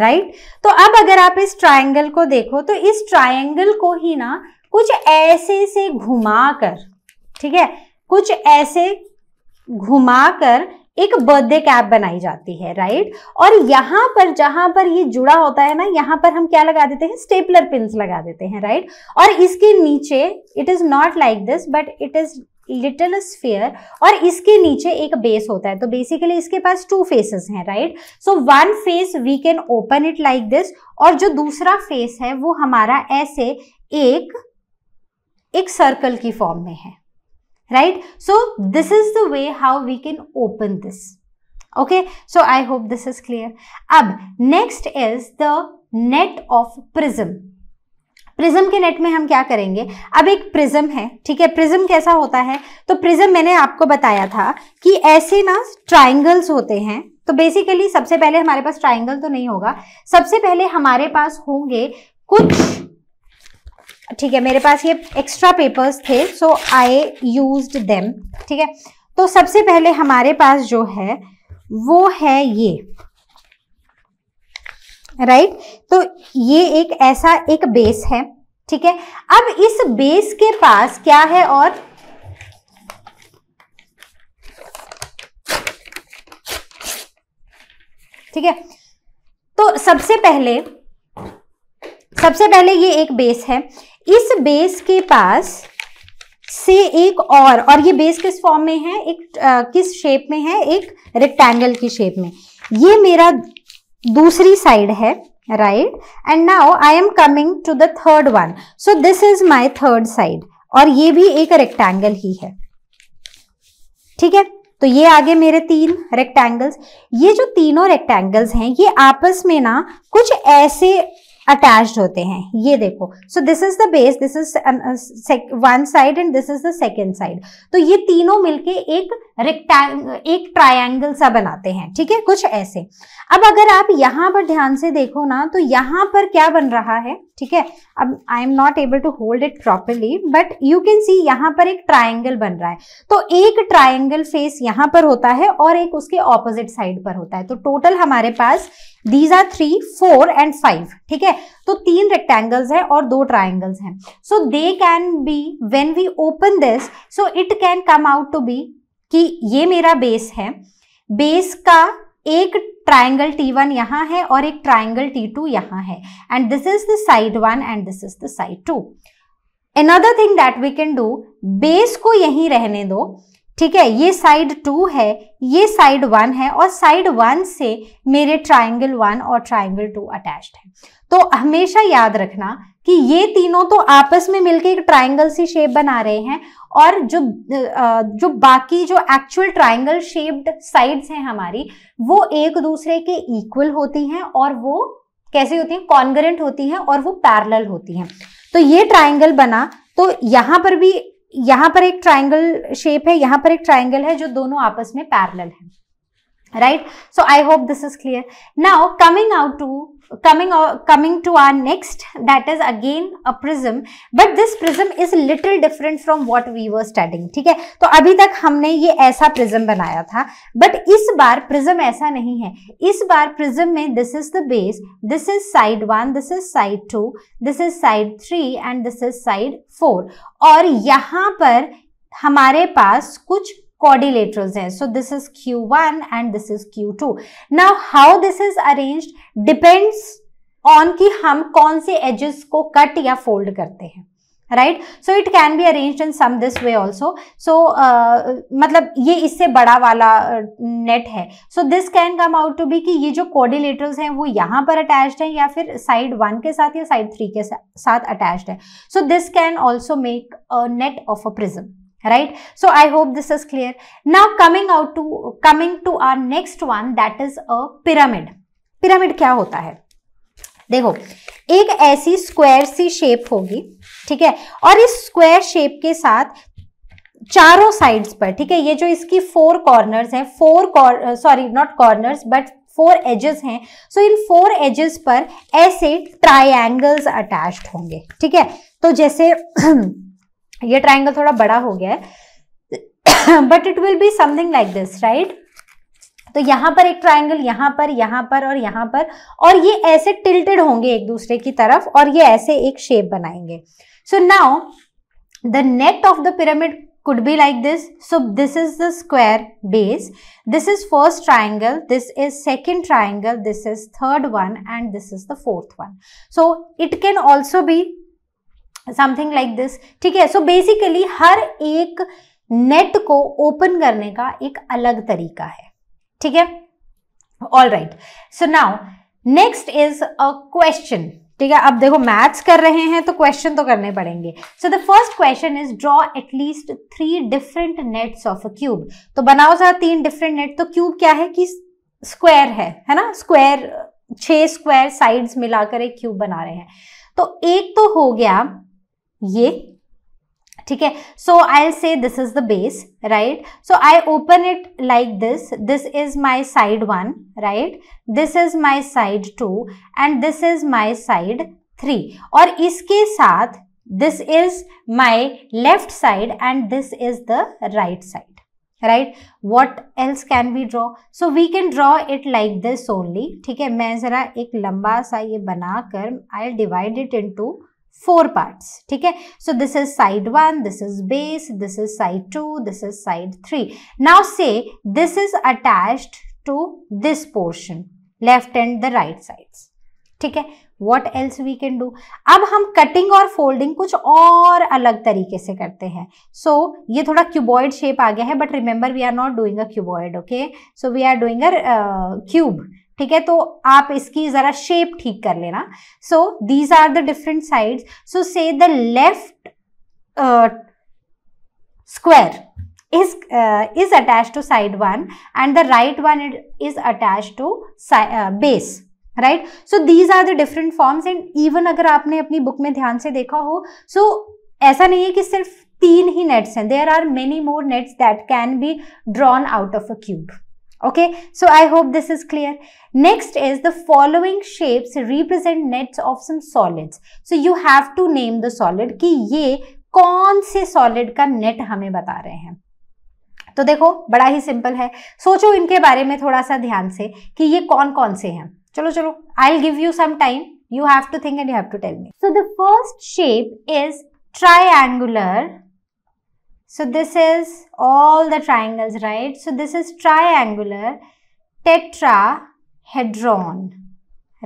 राइट तो अब अगर आप इस ट्रायंगल को देखो तो इस ट्रायंगल को ही ना कुछ ऐसे से घुमा कर ठीक है कुछ ऐसे घुमा कर एक बर्थडे कैप बनाई जाती है राइट और यहां पर जहां पर ये जुड़ा होता है ना यहां पर हम क्या लगा देते हैं स्टेपलर पिन लगा देते हैं राइट और इसके नीचे it is not like this but it is little sphere और इसके नीचे एक बेस होता है तो बेसिकली इसके पास टू फेसेस हैं right so one face we can open it like this और जो दूसरा फेस है वो हमारा ऐसे एक एक सर्कल की फॉर्म में है right so this is the way how we can open this okay so i hope this is clear ab next is the net of prism prism के नेट में हम क्या करेंगे अब एक प्रिज्म है ठीक है प्रिज्म कैसा होता है तो प्रिज्म मैंने आपको बताया था कि ऐसे ना ट्राइंगल्स होते हैं तो बेसिकली सबसे पहले हमारे पास ट्राइंगल तो नहीं होगा सबसे पहले हमारे पास होंगे कुछ ठीक है मेरे पास ये एक्स्ट्रा पेपर्स थे सो आई यूज देम ठीक है तो सबसे पहले हमारे पास जो है वो है ये राइट right? तो ये एक ऐसा एक बेस है ठीक है अब इस बेस के पास क्या है और ठीक है तो सबसे पहले सबसे पहले ये एक बेस है इस बेस के पास से एक और और ये बेस किस फॉर्म में है एक आ, किस शेप में है एक रेक्टेंगल की शेप में ये मेरा दूसरी साइड है right and now I am coming to the third one so this is my third side और ये भी एक रेक्टेंगल ही है ठीक है तो ये आगे मेरे तीन रेक्टेंगल्स ये जो तीनों रेक्टेंगल्स हैं ये आपस में ना कुछ ऐसे अटैच्ड होते हैं ये देखो so this is the base this is one side and this is the second side तो ये तीनों मिलके एक रेक्टैंग एक ट्रायंगल सा बनाते हैं ठीक है कुछ ऐसे अब अगर आप यहां पर ध्यान से देखो ना तो यहां पर क्या बन रहा है ठीक है अब I am not able to hold it properly but you can see यहां पर एक ट्राइंगल बन रहा है तो एक ट्राइंगल फेस यहां पर होता है और एक उसके ऑपोजिट साइड पर होता है तो टोटल हमारे पास these are three four and five ठीक है तो तीन रेक्टेंगल्स है और दो ट्राइंगल्स हैं so they can be when we open this so it can come out to be कि ये मेरा बेस है बेस का एक ट्राइंगल टी वन यहां है और एक ट्राइंगल टी टू यहां है and this is the side one and this is the side two another thing that we can do base को यहीं रहने दो ठीक है ये साइड टू है ये साइड वन है और साइड वन से मेरे ट्राइंगल वन और ट्राइंगल टू अटैच्ड है तो हमेशा याद रखना कि ये तीनों तो आपस में मिलके एक ट्राइंगल सी शेप बना रहे हैं और जो जो बाकी जो एक्चुअल ट्राइंगल शेप्ड साइड्स हैं हमारी वो एक दूसरे के इक्वल होती हैं और वो कैसे होती हैं कॉन्गरेंट होती हैं और वो पैरल होती हैं तो ये ट्राइंगल बना तो यहां पर भी यहाँ पर एक ट्राइंगल शेप है यहाँ पर एक ट्राइंगल है जो दोनों आपस में पैरल है right so i hope this is clear now coming out to coming or coming to our next that is again a prism but this prism is little different from what we were studying theek hai to abhi tak humne ye aisa prism banaya tha but is bar prism aisa nahi hai is bar prism mein this is the base this is side 1 this is side 2 this is side 3 and this is side 4 aur yahan par हमारे पास कुछ quadrilaterals हैं so this is q1 and this is q2 now how this is arranged depends on कि हम कौन से edges को cut या fold करते हैं right so it can be arrange in some this way also so मतलब ये इससे बड़ा वाला नेट है so this can come out to be कि ये जो कोर्डिलेटर्स हैं वो यहाँ पर अटैच्ड हैं या फिर साइड वन के साथ या साइड थ्री के साथ अटैच्ड है so this can also make a net of a prism right so i hope this is clear now coming out to coming to our next one that is a pyramid pyramid kya hota hai देखो एक ऐसी square सी shape होगी ठीक है और इस square shape के साथ चारों साइड्स पर ठीक है ये जो इसकी फोर कॉर्नर्स हैं four sorry not corners but four edges हैं सो इन फोर एजेस पर ऐसे ट्रायंगल्स अटैच्ड होंगे ठीक है तो जैसे [clears throat] ये ट्राइंगल थोड़ा बड़ा हो गया है but it will be something like this right तो यहां पर एक ट्राइंगल यहां पर यहां पर और यहां पर और ये ऐसे टिल्टेड होंगे एक दूसरे की तरफ और ये ऐसे एक शेप बनाएंगे so now the net of the pyramid could be like this so this is the square base this is first triangle this is second triangle this is third one and this is the fourth one so it can also be something like this ठीक है so basically हर एक net को open करने का एक अलग तरीका है ठीक है all right so now next is a question ठीक है अब देखो मैथ्स कर रहे हैं तो क्वेश्चन तो करने पड़ेंगे so the first question is draw at least three different nets of a cube तो बनाओ सर तीन डिफरेंट नेट तो क्यूब क्या है कि स्क्वायर है है ना स्क्वायर छह स्क्वायर साइड्स मिलाकर एक क्यूब बना रहे हैं तो एक तो हो गया ये ठीक है so I say this is the base right so I open it like this this is my side one right this is my side two and this is my side three और इसके साथ this is my left side and this is the right side right what else can be draw so we can draw it like this only ठीक है मैं ज़रा एक लंबा सा ये बनाकर I divide it in to four parts ठीक है so this is side one this is base this is side two this is side three now say this is attach to this portion left and the right side ठीक है what else we can do अब हम cutting और folding कुछ और अलग तरीके से करते हैं सो so, ये थोड़ा क्यूबॉइड शेप आ गया है but remember we are not doing a cuboid okay so we are doing a cube ठीक है तो आप इसकी ज़रा शेप ठीक कर लेना so these are the different sides so say the left square is uh, is attached to side one and the right one is attached to right so these are the different forms and even अगर आपने अपनी book में ध्यान से देखा हो सो so ऐसा नहीं है कि सिर्फ तीन ही नेट्स हैं there are many more nets that can be drawn out of a cube Okay, so I hope this is clear. Next is the following shapes represent nets of some solids. So you have to name the solid ki ye kaun se solid ka net hame bata rahe hain to dekho bada hi simple hai socho inke bare mein thoda sa dhyan se ki ye kaun kaun se hain chalo chalo i'll give you some time you have to think and you have to tell me so the first shape is triangular So this is all the triangles, right? So this is triangular tetrahedron,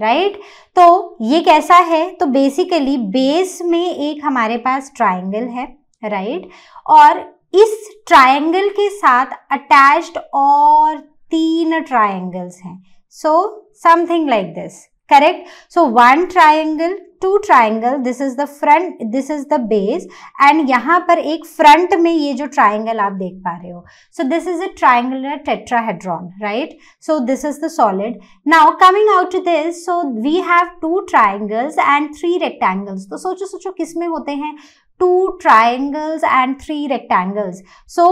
right right? तो ये कैसा है तो basically base में एक हमारे पास triangle है राइट right? और इस ट्राइंगल के साथ अटैच्ड और तीन ट्राइंगल्स हैं so something like this correct so one triangle two triangle this is the front this is the base and यहाँ पर एक front में ये जो triangle आप देख पा रहे हो so this is a triangular tetrahedron right so this is the solid now coming out to this so we have two triangles and three rectangles तो सोचो सोचो किस में होते हैं two triangles and three rectangles so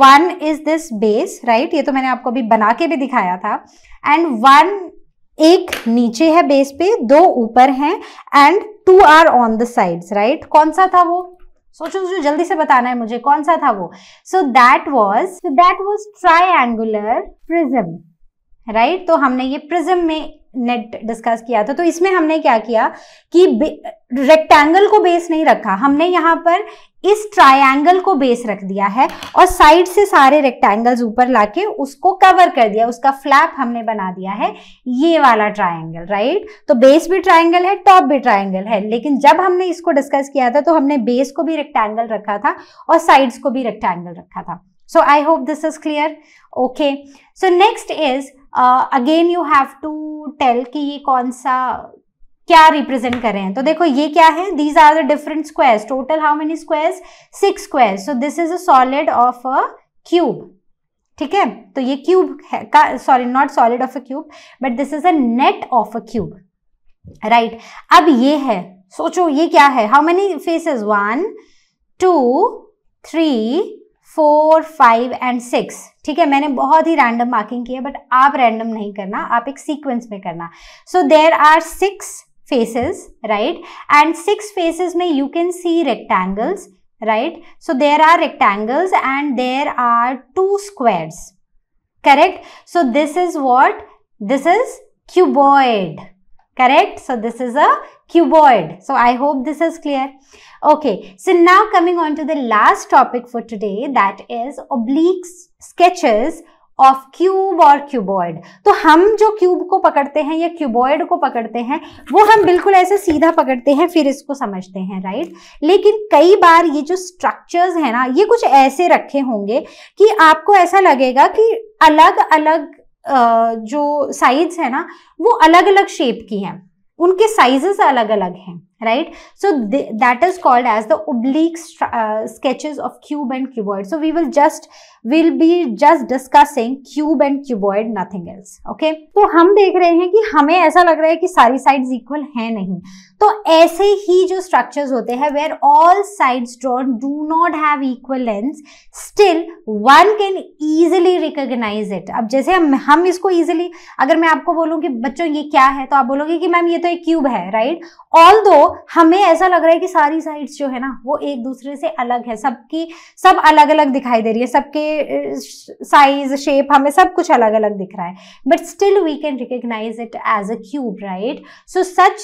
one is this base right ये तो मैंने आपको अभी बना के भी दिखाया था and one एक नीचे है बेस पे दो ऊपर हैं and two are on the sides right कौन सा था वो सोचो सोचो जल्दी से बताना है मुझे कौन सा था वो so that was that was triangular prism right तो हमने ये प्रिज्म में नेट डिस्कस किया था तो इसमें हमने क्या किया कि रेक्टेंगल को बेस नहीं रखा हमने यहाँ पर इस ट्रायंगल को बेस रख दिया है और साइड से सारे रेक्टेंगल ऊपर लाके उसको कवर कर दिया उसका फ्लैप हमने बना दिया है ये वाला ट्रायंगल राइट तो बेस भी ट्रायंगल है टॉप भी ट्रायंगल है लेकिन जब हमने इसको डिस्कस किया था तो हमने बेस को भी रेक्टेंगल रखा था और साइड्स को भी रेक्टेंगल रखा था so I hope this is clear okay so next is again you have to tell कि ये कौन सा क्या रिप्रेजेंट कर रहे हैं तो देखो ये क्या है these are the different squares total how many squares six squares so this is a solid of a cube ठीक है तो ये क्यूब है का sorry not solid of a cube but this is a net of a cube right अब ये है सोचो ये क्या है how many faces one two three four five and six ठीक है मैंने बहुत ही रैंडम मार्किंग की है बट आप रैंडम नहीं करना आप एक सीक्वेंस में करना so there are six faces, right? And six faces may you can see rectangles, right? So there are rectangles and there are two squares, correct? So this is what? This is cuboid, correct? So this is a cuboid. So I hope this is clear. Okay, so now coming on to the last topic for today that is oblique sketches of cube और cuboid तो हम जो cube को पकड़ते हैं या cuboid को पकड़ते हैं वो हम बिल्कुल ऐसे सीधा पकड़ते हैं फिर इसको समझते हैं राइट लेकिन कई बार ये जो स्ट्रक्चर्स है ना ये कुछ ऐसे रखे होंगे कि आपको ऐसा लगेगा कि अलग अलग जो साइज है ना वो अलग अलग शेप की हैं उनके साइजेस अलग अलग हैं right? So they, that is called as the oblique uh, sketches of cube and cuboid. So we will just, we'll be just discussing cube and cuboid, nothing else, okay? तो हम देख रहे हैं कि हमें ऐसा लग रहा है कि सारी साइड्स इक्वल है नहीं तो ऐसे ही जो स्ट्रक्चर्स होते हैं where all sides drawn do not have equal lengths still one can easily recognize it अब जैसे हम, हम इसको ईजिली अगर मैं आपको बोलूँ कि बच्चों ये क्या है तो आप बोलोगे कि मैम ये तो एक क्यूब है राइट ऑल दो हमें ऐसा लग रहा है कि सारी साइड्स जो है ना वो एक दूसरे से अलग है सबकी सब अलग अलग दिखाई दे रही है सबके साइज शेप हमें सब कुछ अलग अलग दिख रहा है but still we can recognize it as a cube right so such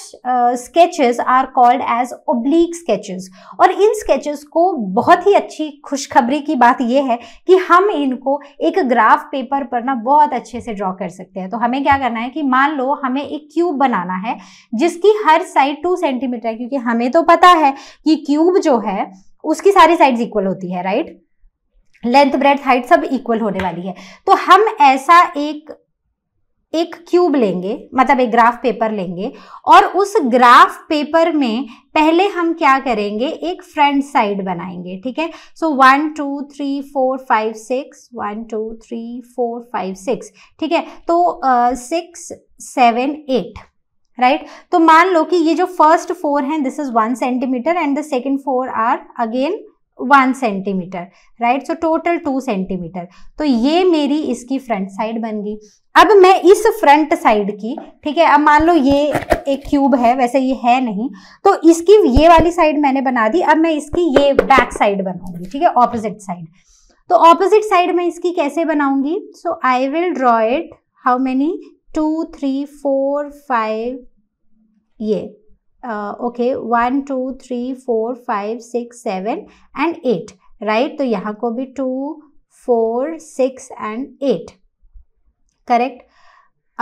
sketches are called as oblique sketches और इन स्केचेस को बहुत ही अच्छी खुशखबरी की बात यह है कि हम इनको एक ग्राफ पेपर पर ना बहुत अच्छे से ड्रॉ कर सकते हैं तो हमें क्या करना है कि मान लो हमें एक क्यूब बनाना है जिसकी हर साइड टू सेंटीमीटर मिल रहा है क्योंकि हमें तो पता है कि क्यूब जो है उसकी सारी साइड्स इक्वल होती है राइट लेंथ ब्रेथ हाइट सब इक्वल होने वाली है तो हम ऐसा एक एक क्यूब लेंगे मतलब एक ग्राफ पेपर लेंगे और उस ग्राफ पेपर में पहले हम क्या करेंगे एक फ्रंट साइड बनाएंगे ठीक है so one two three four five six one two three four five six ठीक है तो six seven eight right right? तो मान लो कि ये जो फर्स्ट फोर हैं this is one centimetre and the second four are again one centimetre right so total two centimetre तो ये मेरी इसकी फ्रंट साइड बन गई अब मैं इस फ्रंट साइड की ठीक है अब मान लो ये एक क्यूब है वैसे ये है नहीं तो इसकी ये वाली साइड मैंने बना दी अब मैं इसकी ये बैक साइड बनाऊंगी ठीक है ऑपोजिट साइड तो ऑपोजिट साइड मैं इसकी कैसे बनाऊंगी so I will draw it how many two three four five ये okay one two three four five six seven and eight right तो यहाँ को भी two four six and eight correct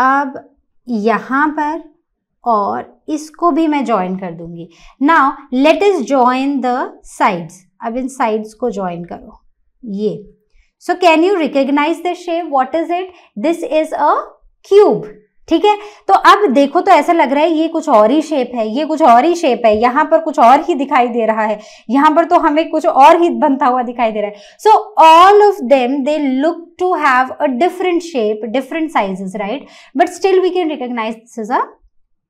अब यहाँ पर और इसको भी मैं ज्वाइन कर दूंगी now let is join the sides अब इन साइड्स को ज्वाइन करो ये so can you recognize the shape what is it this is a cube ठीक है तो अब देखो तो ऐसा लग रहा है ये कुछ और ही शेप है ये कुछ और ही शेप है यहाँ पर कुछ और ही दिखाई दे रहा है यहाँ पर तो हमें कुछ और ही बनता हुआ दिखाई दे रहा है so all of them they look to have a different shape different sizes right but still we can recognize this is a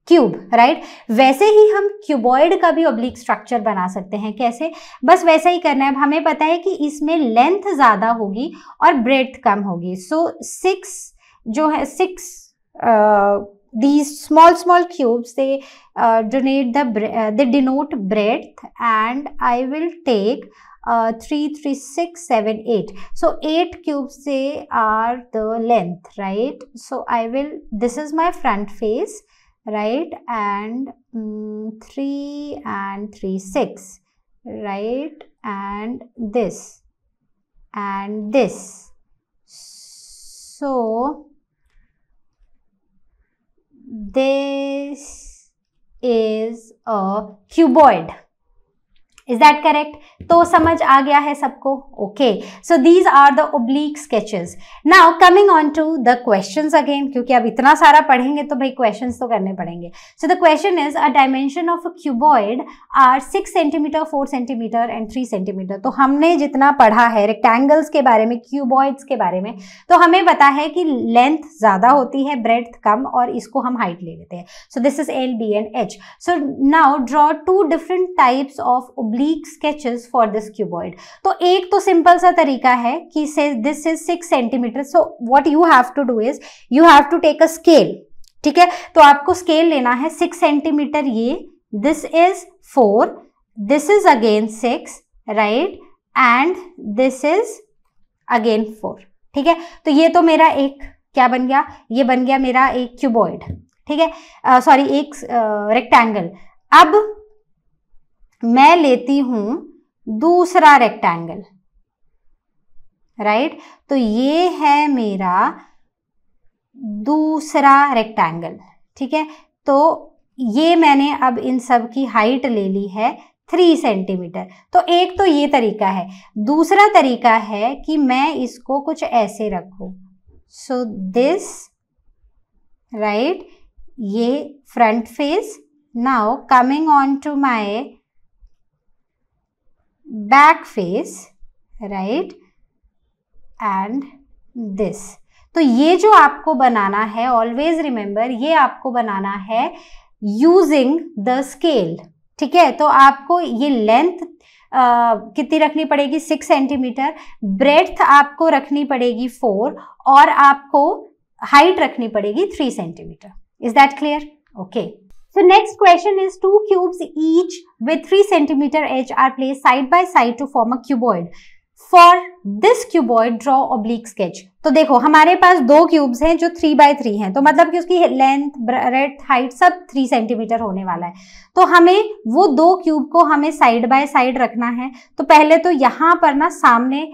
cube right वैसे ही हम क्यूबॉइड का भी ओब्लिक स्ट्रक्चर बना सकते हैं कैसे बस वैसा ही करना है अब हमें पता है कि इसमें लेंथ ज़्यादा होगी और ब्रेथ कम होगी सो सिक्स जो है six uh, these small small cubes they uh, donate the uh, they denote breadth and i will take uh, three three six seven eight so 8 cubes they are the length right so i will this is my front face right and mm, 3 and 3 6 right and this and this so this is a cuboid. Is that correct तो समझ आ गया है सबको okay so these are the oblique sketches now coming on to the questions again क्योंकि अब इतना सारा पढ़ेंगे तो भाई क्वेश्चंस तो करने पड़ेंगे so the question is a dimension of cuboid are six centimetre four centimetre and three centimetre तो हमने जितना पढ़ा है रेक्टेंगल्स के बारे में क्यूबॉइड्स के बारे में तो हमें पता है कि लेंथ ज़्यादा होती है ब्रेथ कम और इसको हम हाइट ले लेते हैं so this is L B and H so now draw two different types of oblique oblique sketches for this cuboid तो एक तो सिंपल सा तरीका है कि say this is six centimetre so what you have to do is you have to take a scale ठीक है तो आपको स्केल लेना है सिक्स सेंटीमीटर ये this is four this is again six right and this is again four ठीक है तो ये तो मेरा एक क्या बन गया ये बन गया मेरा एक क्यूबॉइड ठीक है सॉरी एक रेक्टेंगल uh, अब मैं लेती हूं दूसरा रेक्टेंगल राइट तो ये है मेरा दूसरा रेक्टेंगल ठीक है तो ये मैंने अब इन सब की हाइट ले ली है थ्री सेंटीमीटर तो एक तो ये तरीका है दूसरा तरीका है कि मैं इसको कुछ ऐसे रखू सो दिस राइट ये front face now coming on to my back face right and this तो ये जो आपको बनाना है ऑलवेज रिमेंबर ये आपको बनाना है यूजिंग द स्केल ठीक है तो आपको ये लेंथ कितनी रखनी पड़ेगी सिक्स सेंटीमीटर ब्रेथ आपको रखनी पड़ेगी फोर और आपको हाइट रखनी पड़ेगी three centimetre is that clear okay So next question is two cubes each with 3 centimeter edge are placed side by side to form a cuboid. For this cuboid draw oblique sketch तो देखो हमारे पास दो cubes हैं जो three by three हैं तो मतलब कि उसकी लेंथ ब्रेथ हाइट सब थ्री सेंटीमीटर होने वाला है तो हमें वो दो क्यूब को हमें साइड बाय साइड रखना है तो पहले तो यहाँ पर ना सामने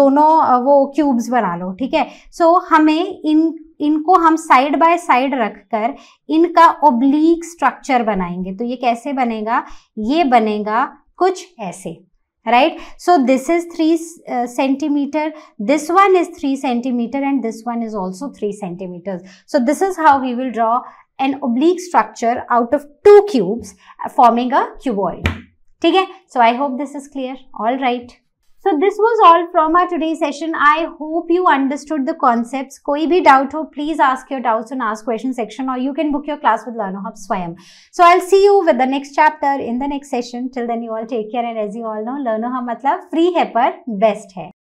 दोनों वो क्यूब्स बना लो ठीक है सो so, हमें इन इनको हम साइड बाय साइड रखकर इनका ओब्लिक स्ट्रक्चर बनाएंगे तो ये कैसे बनेगा ये बनेगा कुछ ऐसे right so this is 3 uh, centimeter this one is 3 centimeter and this one is also 3 centimeters so this is how we will draw an oblique structure out of two cubes uh, forming a cuboid Okay. So I hope this is clear. All right. So this was all from our today session I hope you understood the concept कोई भी doubt हो please ask your doubt in ask question section और you can book your class with Learno Hub स्वयं so I see you with the next chapter in the next session till then you all take care and as you all know Learno Hub मतलब free है पर best है